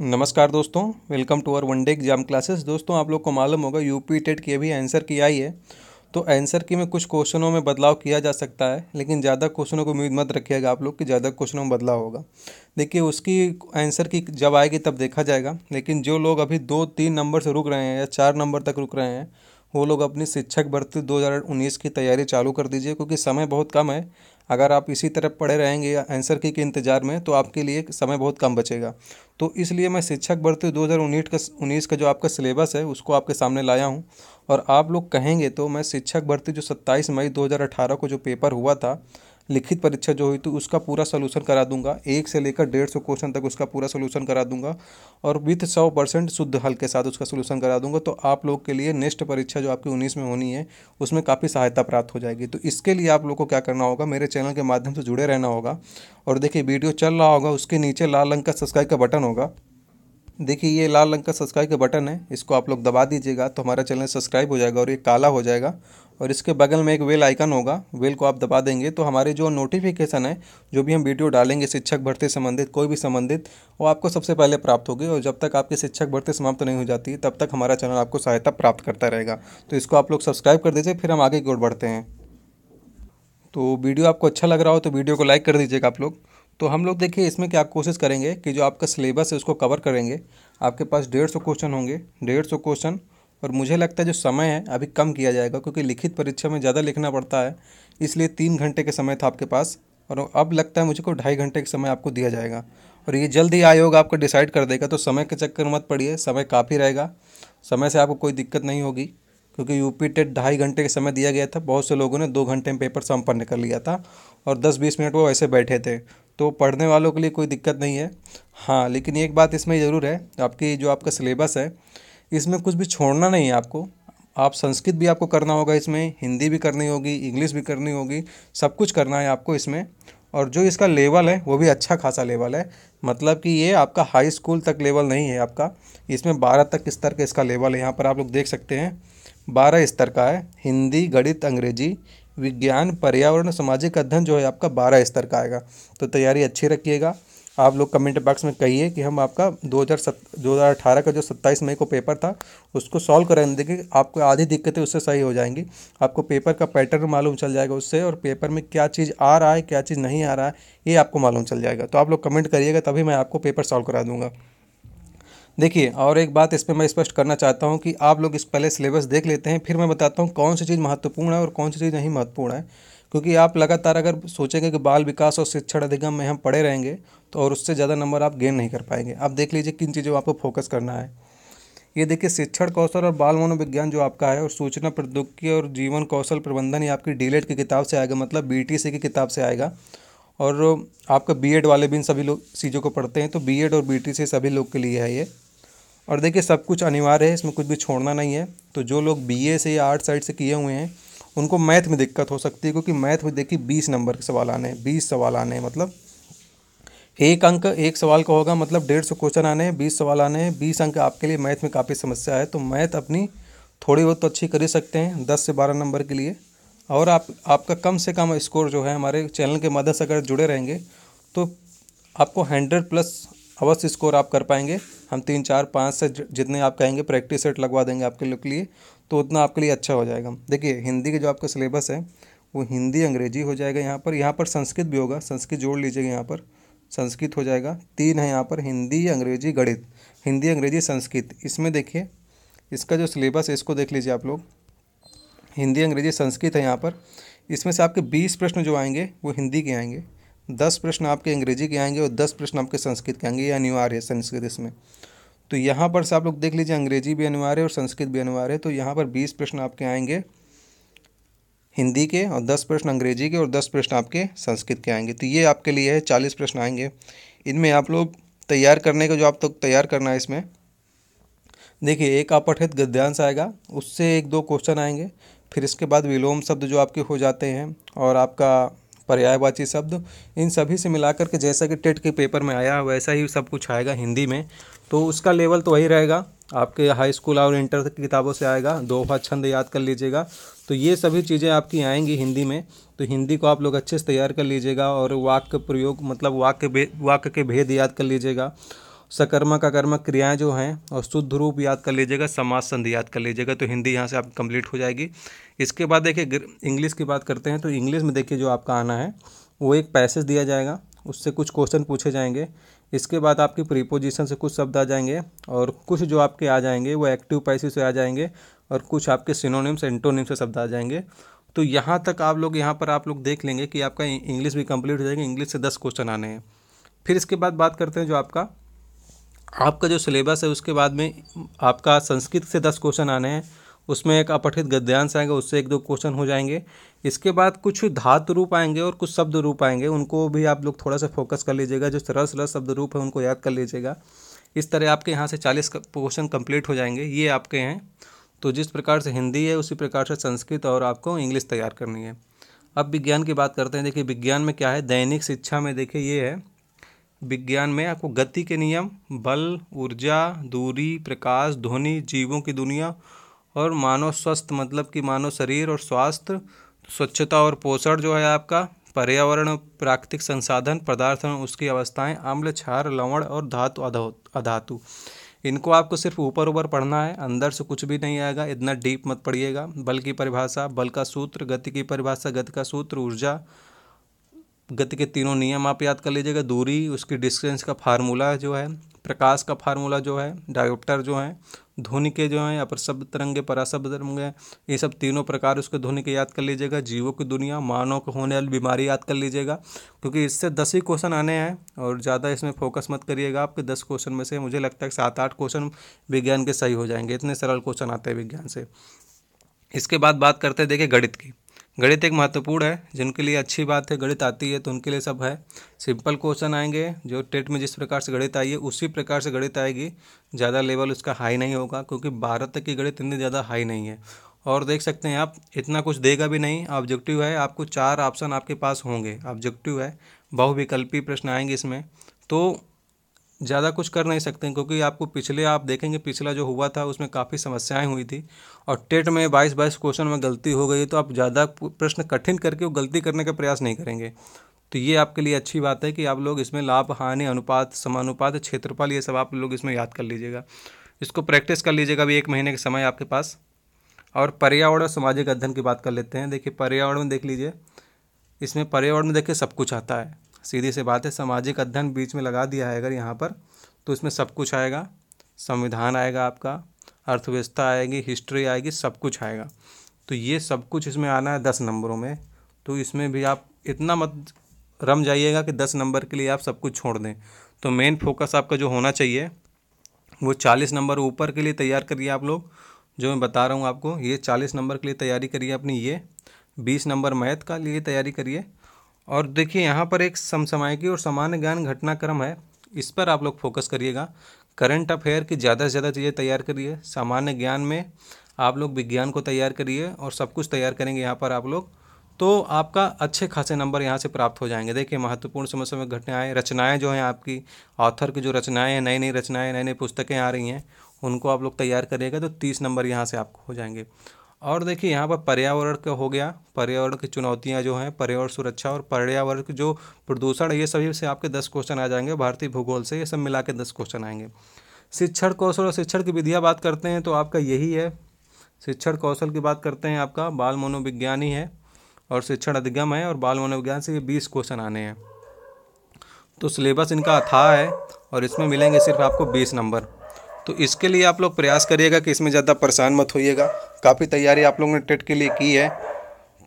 नमस्कार दोस्तों welcome to our one day exam classes दोस्तों आप लोग को मालूम होगा यूपी टेट की अभी आंसर की आई है तो आंसर की में कुछ क्वेश्चनों में बदलाव किया जा सकता है लेकिन ज़्यादा क्वेश्चनों को उम्मीद मत रखिएगा आप लोग कि ज़्यादा क्वेश्चनों में बदलाव होगा देखिए उसकी आंसर की जब आएगी तब देखा जाएगा लेकिन जो लोग अभी दो तीन नंबर से रुक रहे हैं या चार नंबर तक रुक रहे हैं वो लोग अपनी शिक्षक भर्ती दो हज़ार उन्नीस की तैयारी चालू कर दीजिए क्योंकि समय बहुत कम है अगर आप इसी तरह पढ़े रहेंगे या आंसर की के इंतज़ार में तो आपके लिए समय बहुत कम बचेगा तो इसलिए मैं शिक्षक भर्ती दो हज़ार उन्नीस का उन्नीस का जो आपका सिलेबस है उसको आपके सामने लाया हूँ और आप लोग कहेंगे तो मैं शिक्षक भर्ती जो सत्ताईस मई दो हज़ार अठारह को जो पेपर हुआ था लिखित परीक्षा जो हुई थी उसका पूरा सोल्यूशन करा दूंगा एक से लेकर डेढ़ सौ क्वेश्चन तक उसका पूरा सोल्यूशन करा दूंगा और विथ सौ परसेंट शुद्ध हल के साथ उसका सोल्यूशन करा दूंगा तो आप लोग के लिए नेक्स्ट परीक्षा जो आपकी उन्नीस में होनी है उसमें काफ़ी सहायता प्राप्त हो जाएगी तो इसके लिए आप लोग को क्या करना होगा मेरे चैनल के माध्यम से जुड़े रहना होगा और देखिए वीडियो चल रहा होगा उसके नीचे लाल रंग का सब्सक्राइब का बटन होगा देखिए ये लाल रंग का सब्सक्राइब का बटन है इसको आप लोग दबा दीजिएगा तो हमारा चैनल सब्सक्राइब हो जाएगा और ये काला हो जाएगा और इसके बगल में एक वेल आइकन होगा वेल को आप दबा देंगे तो हमारे जो नोटिफिकेशन है जो भी हम वीडियो डालेंगे शिक्षक भर्ती संबंधित कोई भी संबंधित वो आपको सबसे पहले प्राप्त होगी और जब तक आपकी शिक्षक भर्ती समाप्त नहीं हो जाती तब तक हमारा चैनल आपको सहायता प्राप्त करता रहेगा तो इसको आप लोग सब्सक्राइब कर दीजिए फिर हम आगे की ओर बढ़ते हैं तो वीडियो आपको अच्छा लग रहा हो तो वीडियो को लाइक कर दीजिएगा आप लोग तो हम लोग देखिए इसमें क्या कोशिश करेंगे कि जो आपका सिलेबस है उसको कवर करेंगे आपके पास डेढ़ सौ क्वेश्चन होंगे डेढ़ सौ क्वेश्चन और मुझे लगता है जो समय है अभी कम किया जाएगा क्योंकि लिखित परीक्षा में ज़्यादा लिखना पड़ता है इसलिए तीन घंटे के समय था आपके पास और अब लगता है मुझे को ढाई घंटे का समय आपको दिया जाएगा और ये जल्द ही आयोग आपको डिसाइड कर देगा तो समय के चक्कर मत पड़िए समय काफ़ी रहेगा समय से आपको कोई दिक्कत नहीं होगी क्योंकि यूपी टेट ढाई घंटे का समय दिया गया था बहुत से लोगों ने दो घंटे में पेपर संपन्न कर लिया था और दस बीस मिनट वो ऐसे बैठे थे तो पढ़ने वालों के लिए कोई दिक्कत नहीं है हाँ लेकिन एक बात इसमें ज़रूर है आपकी जो आपका सिलेबस है इसमें कुछ भी छोड़ना नहीं है आपको आप संस्कृत भी आपको करना होगा इसमें हिंदी भी करनी होगी इंग्लिश भी करनी होगी सब कुछ करना है आपको इसमें और जो इसका लेवल है वो भी अच्छा खासा लेवल है मतलब कि ये आपका हाई स्कूल तक लेवल नहीं है आपका इसमें बारह तक स्तर का इसका लेवल है यहाँ पर आप लोग देख सकते हैं बारह स्तर का है हिंदी गणित अंग्रेजी विज्ञान पर्यावरण सामाजिक अध्ययन जो है आपका बारह स्तर का आएगा तो तैयारी अच्छी रखिएगा आप लोग कमेंट बॉक्स में कहिए कि हम आपका दो हज़ार दो हज़ार अठारह का जो सत्ताईस मई को पेपर था उसको सॉल्व कराने देंगे आपको आधी दिक्कतें उससे सही हो जाएंगी आपको पेपर का पैटर्न मालूम चल जाएगा उससे और पेपर में क्या चीज़ आ रहा है क्या चीज़ नहीं आ रहा है ये आपको मालूम चल जाएगा तो आप लोग कमेंट करिएगा तभी मैं आपको पेपर सॉल्व करा दूँगा देखिए और एक बात इस पर मैं स्पष्ट करना चाहता हूँ कि आप लोग इस पहले सिलेबस देख लेते हैं फिर मैं बताता हूँ कौन सी चीज़ महत्वपूर्ण है और कौन सी चीज़ नहीं महत्वपूर्ण है क्योंकि आप लगातार अगर सोचेंगे कि बाल विकास और शिक्षण अधिगम में हम पढ़े रहेंगे तो और उससे ज़्यादा नंबर आप गेन नहीं कर पाएंगे आप देख लीजिए किन चीज़ों आपको फोकस करना है ये देखिए शिक्षण कौशल और बाल मनोविज्ञान जो आपका है और सूचना प्रौद्योगिकी और जीवन कौशल प्रबंधन ये आपकी डीलेट e की किताब से आएगा मतलब बी की किताब से आएगा और आपका बी वाले भी इन सभी लोग चीज़ों को पढ़ते हैं तो बी और बी सभी लोग के लिए है ये और देखिए सब कुछ अनिवार्य है इसमें कुछ भी छोड़ना नहीं है तो जो लोग बी से या आर्ट साइड से किए हुए हैं उनको मैथ में दिक्कत हो सकती है क्योंकि मैथ में देखिए बीस नंबर के सवाल आने बीस सवाल आने हैं मतलब एक अंक एक सवाल का होगा मतलब डेढ़ सौ क्वेश्चन आने बीस सवाल आने बीस अंक आपके लिए मैथ में काफ़ी समस्या है तो मैथ अपनी थोड़ी बहुत तो अच्छी कर ही सकते हैं दस से बारह नंबर के लिए और आप आपका कम से कम स्कोर जो है हमारे चैनल के मदद से अगर जुड़े रहेंगे तो आपको हंड्रेड प्लस अवश्य स्कोर आप कर पाएंगे हम तीन चार पाँच से जितने आप कहेंगे प्रैक्टिस सेट लगवा देंगे आपके लोग के लिए तो उतना आपके लिए अच्छा हो जाएगा देखिए हिंदी के जो आपका सिलेबस है वो हिंदी अंग्रेजी हो जाएगा यहाँ पर यहाँ पर संस्कृत भी होगा संस्कृत जोड़ लीजिएगा यहाँ पर संस्कृत हो जाएगा तीन है यहाँ पर हिंदी अंग्रेजी गणित हिंदी अंग्रेजी संस्कृत इसमें देखिए इसका जो सिलेबस है इसको देख लीजिए आप लोग हिंदी अंग्रेजी संस्कृत है यहाँ पर इसमें से आपके बीस प्रश्न जो आएंगे वो हिंदी के आएंगे दस प्रश्न आपके अंग्रेजी के आएंगे और दस प्रश्न आपके संस्कृत के आएंगे ये अनिवार्य है संस्कृत इसमें तो यहाँ पर से आप लोग देख लीजिए अंग्रेजी भी अनिवार्य और संस्कृत भी अनिवार्य है तो यहाँ पर बीस प्रश्न आपके आएंगे हिंदी के और दस प्रश्न अंग्रेजी के और दस प्रश्न आपके संस्कृत के आएंगे तो ये आपके लिए है चालीस प्रश्न आएंगे इनमें आप लोग तैयार करने का जो आप लोग तो तैयार करना है इसमें देखिए एक अपठित गद्यांश आएगा उससे एक दो क्वेश्चन आएंगे फिर इसके बाद विलोम शब्द जो आपके हो जाते हैं और आपका पर्यायवाची शब्द इन सभी से मिला करके जैसा कि टेट के पेपर में आया वैसा ही सब कुछ आएगा हिंदी में तो उसका लेवल तो वही रहेगा आपके हाई स्कूल और इंटर की किताबों से आएगा दोहा छंद याद कर लीजिएगा तो ये सभी चीज़ें आपकी आएंगी हिंदी में तो हिंदी को आप लोग अच्छे से तैयार कर लीजिएगा और वाक्य प्रयोग मतलब वाक्य वाक्य के भेद याद कर लीजिएगा सकर्मक अकर्मक क्रियाएं जो हैं और शुद्ध रूप याद कर लीजिएगा समाज संधि याद कर लीजिएगा तो हिंदी यहाँ से आप कंप्लीट हो जाएगी इसके बाद देखिए इंग्लिश की बात करते हैं तो इंग्लिश में देखिए जो आपका आना है वो एक पैसेज दिया जाएगा उससे कुछ क्वेश्चन पूछे जाएंगे इसके बाद आपकी प्रीपोजिशन से कुछ शब्द आ जाएंगे और कुछ जो आपके आ जाएंगे वो एक्टिव पैसे से आ जाएंगे और कुछ आपके सिनोनिम्स एंटोनिम से शब्द आ जाएंगे तो यहाँ तक आप लोग यहाँ पर आप लोग देख लेंगे कि आपका इंग्लिश भी कंप्लीट हो जाएगा इंग्लिश से दस क्वेश्चन आने हैं फिर इसके बाद बात करते हैं जो आपका आपका जो सिलेबस है उसके बाद में आपका संस्कृत से दस क्वेश्चन आने हैं उसमें एक अपठित गद्यांश आएगा उससे एक दो क्वेश्चन हो जाएंगे इसके बाद कुछ धातु रूप आएंगे और कुछ शब्द रूप आएंगे उनको भी आप लोग थोड़ा सा फोकस कर लीजिएगा जो सरल सरल शब्द रूप है उनको याद कर लीजिएगा इस तरह आपके यहाँ से चालीस क्वेश्चन कंप्लीट हो जाएंगे ये आपके हैं तो जिस प्रकार से हिंदी है उसी प्रकार से संस्कृत और आपको इंग्लिश तैयार करनी है अब विज्ञान की बात करते हैं देखिए विज्ञान में क्या है दैनिक शिक्षा में देखिए ये है विज्ञान में आपको गति के नियम बल ऊर्जा दूरी प्रकाश ध्वनि जीवों की दुनिया और मानव स्वस्थ मतलब कि मानव शरीर और स्वास्थ्य स्वच्छता और पोषण जो है आपका पर्यावरण प्राकृतिक संसाधन पदार्थ उसकी अवस्थाएं अम्ल क्षार लवण और धातु अधातु इनको आपको सिर्फ ऊपर ऊपर पढ़ना है अंदर से कुछ भी नहीं आएगा इतना डीप मत पढ़िएगा बल की परिभाषा बल का सूत्र गति की परिभाषा गति का सूत्र ऊर्जा गति के तीनों नियम आप याद कर लीजिएगा दूरी उसकी डिस्टेंस का फार्मूला जो है प्रकाश का फार्मूला जो है डायोप्टर जो है ध्वनि के जो हैं अपर शब्द तरंगे पराशब्द तरंगे ये सब तीनों प्रकार उसके ध्वनि के याद कर लीजिएगा जीवों की दुनिया मानव को होने वाली बीमारी याद कर लीजिएगा क्योंकि इससे दस ही क्वेश्चन आने हैं और ज़्यादा इसमें फोकस मत करिएगा आपके दस क्वेश्चन में से मुझे लगता है सात आठ क्वेश्चन विज्ञान के सही हो जाएंगे इतने सरल क्वेश्चन आते हैं विज्ञान से इसके बाद बात करते हैं देखिए गणित की गणित एक महत्वपूर्ण है जिनके लिए अच्छी बात है गणित आती है तो उनके लिए सब है सिंपल क्वेश्चन आएंगे जो टेट में जिस प्रकार से गणित आई है उसी प्रकार से गणित आएगी ज़्यादा लेवल उसका हाई नहीं होगा क्योंकि भारत तक की गणित इतनी ज़्यादा हाई नहीं है और देख सकते हैं आप इतना कुछ देगा भी नहीं ऑब्जेक्टिव है आपको चार ऑप्शन आपके पास होंगे ऑब्जेक्टिव है बहुविकल्पी प्रश्न आएंगे इसमें तो ज़्यादा कुछ कर नहीं सकते हैं क्योंकि आपको पिछले आप देखेंगे पिछला जो हुआ था उसमें काफ़ी समस्याएं हुई थी और टेट में बाईस बाईस क्वेश्चन में गलती हो गई तो आप ज़्यादा प्रश्न कठिन करके वो गलती करने का प्रयास नहीं करेंगे तो ये आपके लिए अच्छी बात है कि आप लोग इसमें लाभ हानि अनुपात समानुपात क्षेत्रपाल ये सब आप लोग इसमें याद कर लीजिएगा इसको प्रैक्टिस कर लीजिएगा अभी एक महीने के समय आपके पास और पर्यावरण और सामाजिक अध्ययन की बात कर लेते हैं देखिए पर्यावरण में देख लीजिए इसमें पर्यावरण में देखिए सब कुछ आता है सीधी सी बात है सामाजिक अध्ययन बीच में लगा दिया है अगर यहाँ पर तो इसमें सब कुछ आएगा संविधान आएगा आपका अर्थव्यवस्था आएगी हिस्ट्री आएगी सब कुछ आएगा तो ये सब कुछ इसमें आना है दस नंबरों में तो इसमें भी आप इतना मत रम जाइएगा कि दस नंबर के लिए आप सब कुछ छोड़ दें तो मेन फोकस आपका जो होना चाहिए वो चालीस नंबर ऊपर के लिए तैयार करिए आप लोग जो मैं बता रहा हूँ आपको ये चालीस नंबर के लिए तैयारी करिए अपनी ये बीस नंबर मैथ का लिए तैयारी करिए और देखिए यहाँ पर एक समसामयिकी और सामान्य ज्ञान घटनाक्रम है इस पर आप लोग फोकस करिएगा करंट अफेयर की ज़्यादा से ज़्यादा चीज़ें तैयार करिए सामान्य ज्ञान में आप लोग विज्ञान को तैयार करिए और सब कुछ तैयार करेंगे यहाँ पर आप लोग तो आपका अच्छे खासे नंबर यहाँ से प्राप्त हो जाएंगे देखिए महत्वपूर्ण समय समय घटनाएँ रचनाएँ जो हैं आपकी ऑथर की जो रचनाएँ हैं नई नई रचनाएँ नई नई पुस्तकें आ रही हैं उनको आप लोग तैयार करिएगा तो तीस नंबर यहाँ से आपको हो जाएंगे और देखिए यहाँ पर पर्यावरण का हो गया पर्यावरण की चुनौतियाँ जो हैं पर्यावरण सुरक्षा और पर्यावरण के जो प्रदूषण ये सभी से आपके दस क्वेश्चन आ जाएंगे भारतीय भूगोल से ये सब मिला के दस क्वेश्चन आएंगे शिक्षण कौशल और शिक्षण की विधियाँ बात करते हैं तो आपका यही है शिक्षण कौशल की बात करते हैं आपका बाल मनोविज्ञान है और शिक्षण अधिगम है और बाल मनोविज्ञान से ये बीस क्वेश्चन आने हैं तो सिलेबस इनका अथाह है और इसमें मिलेंगे सिर्फ आपको बीस नंबर तो इसके लिए आप लोग प्रयास करिएगा कि इसमें ज़्यादा परेशान मत होइएगा काफ़ी तैयारी आप लोगों ने टेट के लिए की है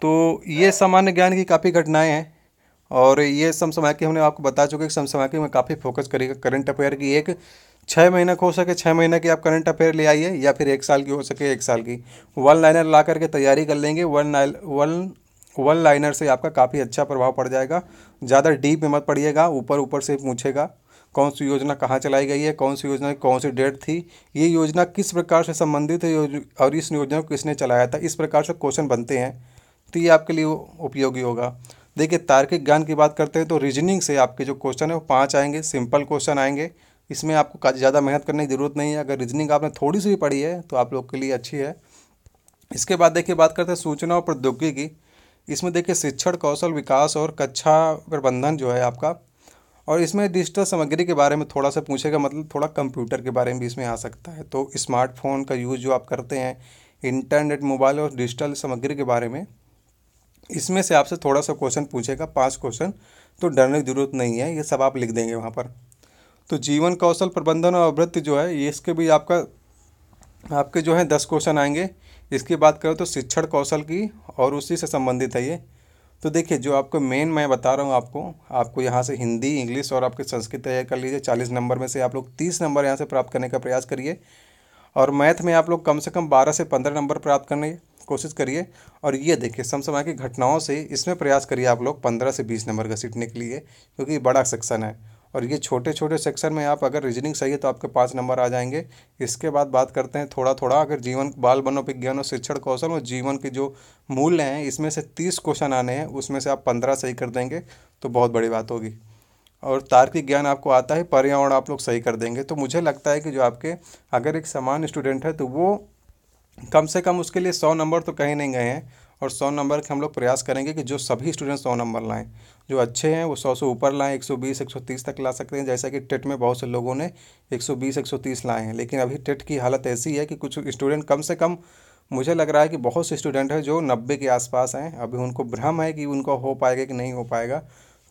तो ये सामान्य ज्ञान की काफ़ी घटनाएँ हैं और ये समसामयिकी हमने आपको बता चुके कि समसामयिकी में काफ़ी फोकस करेगा करंट अफेयर की एक छः महीने का हो सके छः महीने की आप करंट अफेयर ले आइए या फिर एक साल की हो सके एक साल की वन लाइनर ला करके तैयारी कर लेंगे वन वन वन लाइनर से आपका काफ़ी अच्छा प्रभाव पड़ जाएगा ज़्यादा डीप में मत पड़िएगा ऊपर ऊपर से पूछेगा कौन सी योजना कहाँ चलाई गई है कौन सी योजना कौन सी डेट थी ये योजना किस प्रकार से संबंधित है और इस योजना को किसने चलाया था इस प्रकार से क्वेश्चन बनते हैं तो ये आपके लिए उपयोगी होगा देखिए तार्किक ज्ञान की बात करते हैं तो रीजनिंग से आपके जो क्वेश्चन है वो पाँच आएंगे सिंपल क्वेश्चन आएंगे इसमें आपको ज़्यादा मेहनत करने की ज़रूरत नहीं है अगर रीजनिंग आपने थोड़ी सी भी पढ़ी है तो आप लोग के लिए अच्छी है इसके बाद देखिए बात करते हैं सूचना और प्रौद्योगिकी इसमें देखिए शिक्षण कौशल विकास और कक्षा प्रबंधन जो है आपका और इसमें डिजिटल सामग्री के बारे में थोड़ा सा पूछेगा मतलब थोड़ा कंप्यूटर के बारे में भी इसमें आ सकता है तो स्मार्टफोन का यूज़ जो आप करते हैं इंटरनेट मोबाइल और डिजिटल सामग्री के बारे में इसमें से आपसे थोड़ा सा क्वेश्चन पूछेगा पांच क्वेश्चन तो डरने की ज़रूरत नहीं है ये सब आप लिख देंगे वहाँ पर तो जीवन कौशल प्रबंधन और अवृत्ति जो है ये इसके भी आपका आपके जो है दस क्वेश्चन आएंगे इसकी बात करें तो शिक्षण कौशल की और उसी से संबंधित है ये तो देखिए जो आपको मेन मैं बता रहा हूँ आपको आपको यहाँ से हिंदी इंग्लिश और आपके संस्कृत तैयार कर लीजिए चालीस नंबर में से आप लोग तीस नंबर यहाँ से प्राप्त करने का प्रयास करिए और मैथ में आप लोग कम से कम बारह से पंद्रह नंबर प्राप्त करने कोशिश करिए और ये देखिए समसमाय की घटनाओं से इसमें प्रयास करिए आप लोग पंद्रह से बीस नंबर का सीखने के लिए क्योंकि बड़ा सेक्शन है और ये छोटे छोटे सेक्शन में आप अगर रीजनिंग सही है तो आपके पाँच नंबर आ जाएंगे इसके बाद बात करते हैं थोड़ा थोड़ा अगर जीवन बाल मनोविज्ञान और शिक्षण कौशल और जीवन के जो मूल्य हैं इसमें से तीस क्वेश्चन आने हैं उसमें से आप पंद्रह सही कर देंगे तो बहुत बड़ी बात होगी और तार्किक ज्ञान आपको आता है पर्यावरण आप लोग सही कर देंगे तो मुझे लगता है कि जो आपके अगर एक समान स्टूडेंट है तो वो कम से कम उसके लिए सौ नंबर तो कहीं नहीं गए हैं और सौ नंबर के हम लोग प्रयास करेंगे कि जो सभी स्टूडेंट सौ नंबर लाएँ जो अच्छे हैं वो सौ से ऊपर लाएँ एक सौ बीस एक सौ तीस तक ला सकते हैं जैसा कि टेट में बहुत से लोगों ने एक सौ बीस एक सौ तीस लाए हैं लेकिन अभी टेट की हालत ऐसी है कि कुछ स्टूडेंट कम से कम मुझे लग रहा है कि बहुत से स्टूडेंट हैं जो नब्बे के आसपास हैं अभी उनको भ्रम है कि उनका हो पाएगा कि नहीं हो पाएगा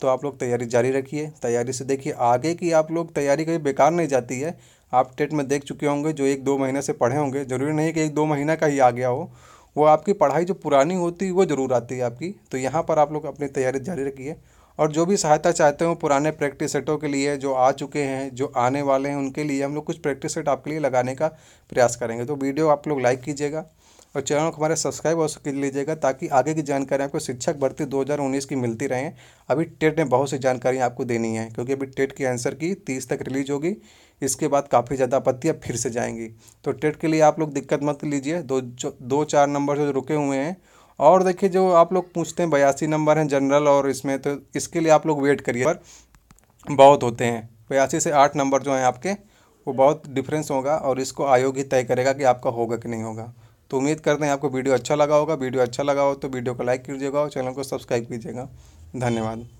तो आप लोग तैयारी जारी रखिए तैयारी से देखिए आगे की आप लोग तैयारी कभी बेकार नहीं जाती है आप टेट में देख चुके होंगे जो एक दो महीने से पढ़े होंगे ज़रूरी नहीं कि एक दो महीना का ही आ गया हो वो आपकी पढ़ाई जो पुरानी होती है वो ज़रूर आती है आपकी तो यहाँ पर आप लोग अपनी तैयारी जारी रखिए और जो भी सहायता चाहते हो पुराने प्रैक्टिस सेटों के लिए जो आ चुके हैं जो आने वाले हैं उनके लिए हम लोग कुछ प्रैक्टिस सेट आपके लिए लगाने का प्रयास करेंगे तो वीडियो आप लोग लाइक कीजिएगा और चैनल को हमारे सब्सक्राइब और कर लीजिएगा ताकि आगे की जानकारी आपको शिक्षक भर्ती 2019 की मिलती रहे अभी टेट में बहुत सी जानकारी आपको देनी है क्योंकि अभी टेट की आंसर की तीस तक रिलीज होगी इसके बाद काफ़ी ज़्यादा आपत्तियाँ फिर से जाएंगी तो टेट के लिए आप लोग दिक्कत मत लीजिए दो दो चार नंबर से रुके हुए हैं और देखिए जो आप लोग पूछते हैं बयासी नंबर हैं जनरल और इसमें तो इसके लिए आप लोग वेट करिए पर बहुत होते हैं बयासी से आठ नंबर जो हैं आपके वो बहुत डिफरेंस होगा और इसको आयोग ही तय करेगा कि आपका होगा कि नहीं होगा तो उम्मीद करते हैं आपको वीडियो अच्छा लगा होगा वीडियो अच्छा लगा हो तो वीडियो को लाइक कीजिएगा और चैनल को सब्सक्राइब कीजिएगा धन्यवाद